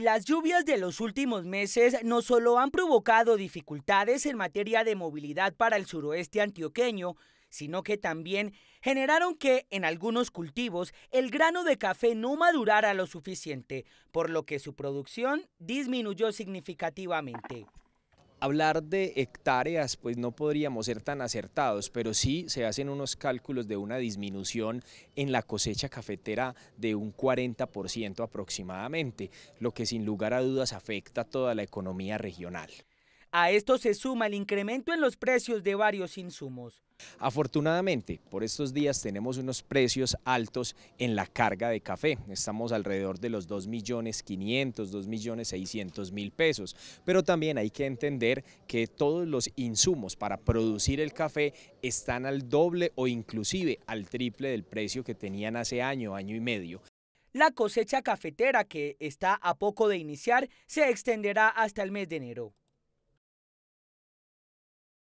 Las lluvias de los últimos meses no solo han provocado dificultades en materia de movilidad para el suroeste antioqueño, sino que también generaron que en algunos cultivos el grano de café no madurara lo suficiente, por lo que su producción disminuyó significativamente. Hablar de hectáreas, pues no podríamos ser tan acertados, pero sí se hacen unos cálculos de una disminución en la cosecha cafetera de un 40% aproximadamente, lo que sin lugar a dudas afecta a toda la economía regional. A esto se suma el incremento en los precios de varios insumos. Afortunadamente, por estos días tenemos unos precios altos en la carga de café. Estamos alrededor de los 2.500.000, 2.600.000 pesos. Pero también hay que entender que todos los insumos para producir el café están al doble o inclusive al triple del precio que tenían hace año, año y medio. La cosecha cafetera que está a poco de iniciar se extenderá hasta el mes de enero.